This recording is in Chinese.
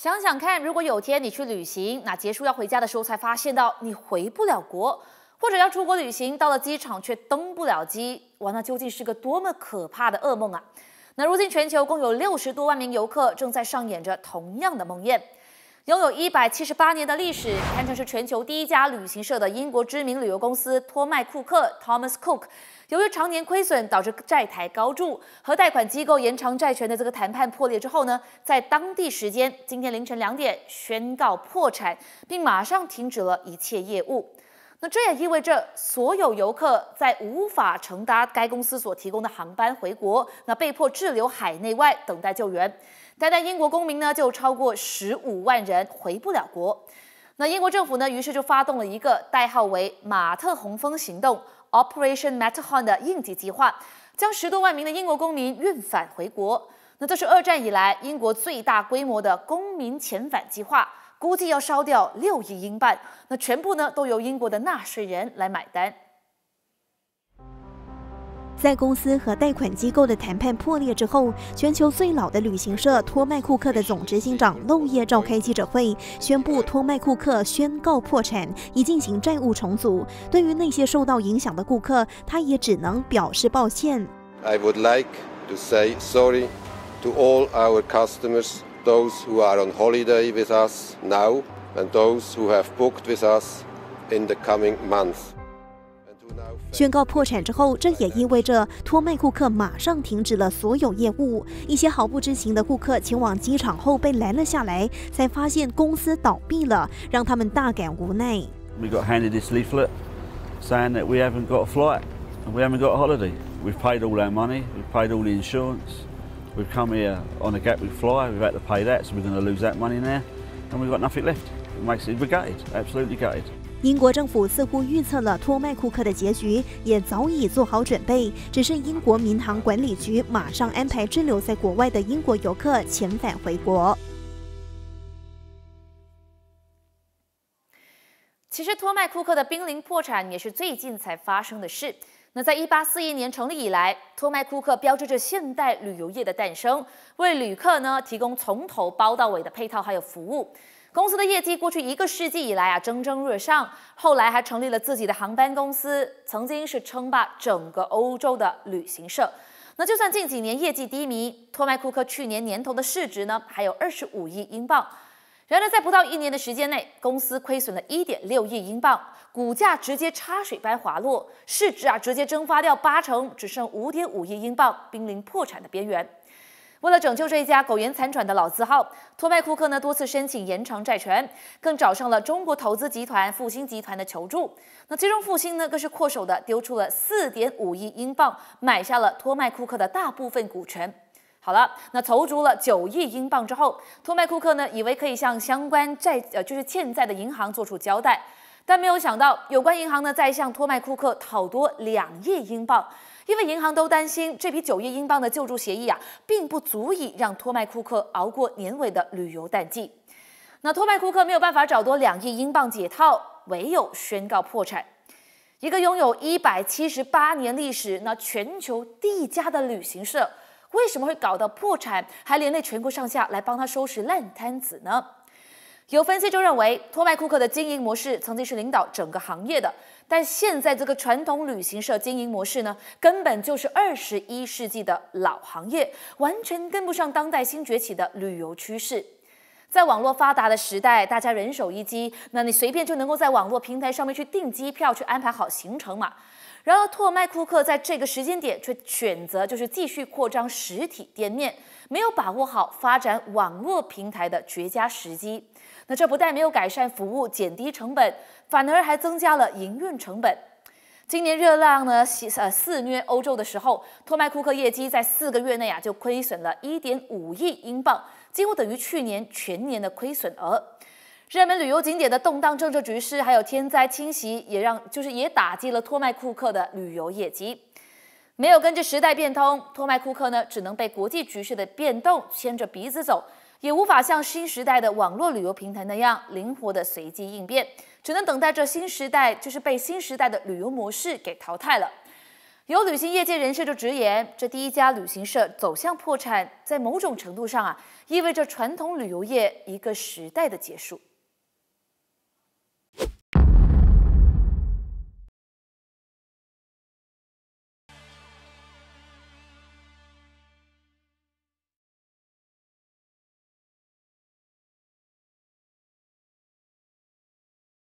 想想看，如果有天你去旅行，那结束要回家的时候才发现到你回不了国，或者要出国旅行，到了机场却登不了机，哇，那究竟是个多么可怕的噩梦啊！那如今全球共有六十多万名游客正在上演着同样的梦魇。拥有一百七十八年的历史，堪称是全球第一家旅行社的英国知名旅游公司托麦库克 （Thomas Cook），由于常年亏损导致债台高筑，和贷款机构延长债权的这个谈判破裂之后呢，在当地时间今天凌晨两点宣告破产，并马上停止了一切业务。那这也意味着所有游客在无法乘搭该公司所提供的航班回国，那被迫滞留海内外等待救援。单单英国公民呢就超过十五万人回不了国。那英国政府呢于是就发动了一个代号为“马特洪峰行动 ”（Operation m a t t e r h o r n 的应急计划，将十多万名的英国公民运返回国。那这是二战以来英国最大规模的公民遣返计划。估计要烧掉六亿英镑，那全部呢都由英国的纳税人来买单。在公司和贷款机构的谈判破裂之后，全球最老的旅行社托麦库克的总执行长漏夜召开记者会，宣布托麦库克宣告破产，以进行债务重组。对于那些受到影响的顾客，他也只能表示抱歉。I would like to say sorry to all our customers. those who are on holiday with us now and those who have booked with us in the coming months. 宣告破产之后，这也意味着托麦顾客马上停止了所有业务。一些毫不知情的顾客前往机场后被拦了下来，才发现公司倒闭了，让他们大感无奈。We got handed this leaflet saying that we haven't got a flight and we haven't got a holiday. We've paid all our money, we've paid all the insurance. 英国政府似乎预测了托麦库克的结局，也早已做好准备，只是英国民航管理局马上安排滞留在国外的英国游客遣返回国。其实，托麦库克的濒临破产也是最近才发生的事。那在一八四一年成立以来，托麦库克标志着现代旅游业的诞生，为旅客呢提供从头包到尾的配套还有服务。公司的业绩过去一个世纪以来啊蒸蒸日上，后来还成立了自己的航班公司，曾经是称霸整个欧洲的旅行社。那就算近几年业绩低迷，托麦库克去年年头的市值呢还有二十五亿英镑。然而，在不到一年的时间内，公司亏损了1.6亿英镑，股价直接插水般滑落，市值啊直接蒸发掉八成，只剩5.5亿英镑，濒临破产的边缘。为了拯救这一家苟延残喘的老字号，托麦库克呢多次申请延长债权，更找上了中国投资集团、复兴集团的求助。那最终，复兴呢更是阔手的丢出了4.5亿英镑，买下了托麦库克的大部分股权。好了，那投足了九亿英镑之后，托麦库克呢，以为可以向相关债呃，就是欠债的银行做出交代，但没有想到，有关银行呢，在向托麦库克讨多两亿英镑，因为银行都担心这笔九亿英镑的救助协议啊，并不足以让托麦库克熬过年尾的旅游淡季。那托麦库克没有办法找多两亿英镑解套，唯有宣告破产。一个拥有一百七十八年历史、那全球第一家的旅行社。为什么会搞到破产，还连累全国上下来帮他收拾烂摊子呢？有分析就认为，托麦库克的经营模式曾经是领导整个行业的，但现在这个传统旅行社经营模式呢，根本就是二十一世纪的老行业，完全跟不上当代新崛起的旅游趋势。在网络发达的时代，大家人手一机，那你随便就能够在网络平台上面去订机票，去安排好行程嘛。然而，托麦库克在这个时间点却选择就是继续扩张实体店面，没有把握好发展网络平台的绝佳时机。那这不但没有改善服务、减低成本，反而还增加了营运成本。今年热浪呢，呃肆虐欧洲的时候，托麦库克业绩在四个月内啊就亏损了1.5亿英镑，几乎等于去年全年的亏损额。热门旅游景点的动荡、政治局势，还有天灾侵袭，也让就是也打击了托麦库克的旅游业绩。没有跟着时代变通，托麦库克呢，只能被国际局势的变动牵着鼻子走，也无法像新时代的网络旅游平台那样灵活的随机应变，只能等待着新时代就是被新时代的旅游模式给淘汰了。有旅行业界人士就直言，这第一家旅行社走向破产，在某种程度上啊，意味着传统旅游业一个时代的结束。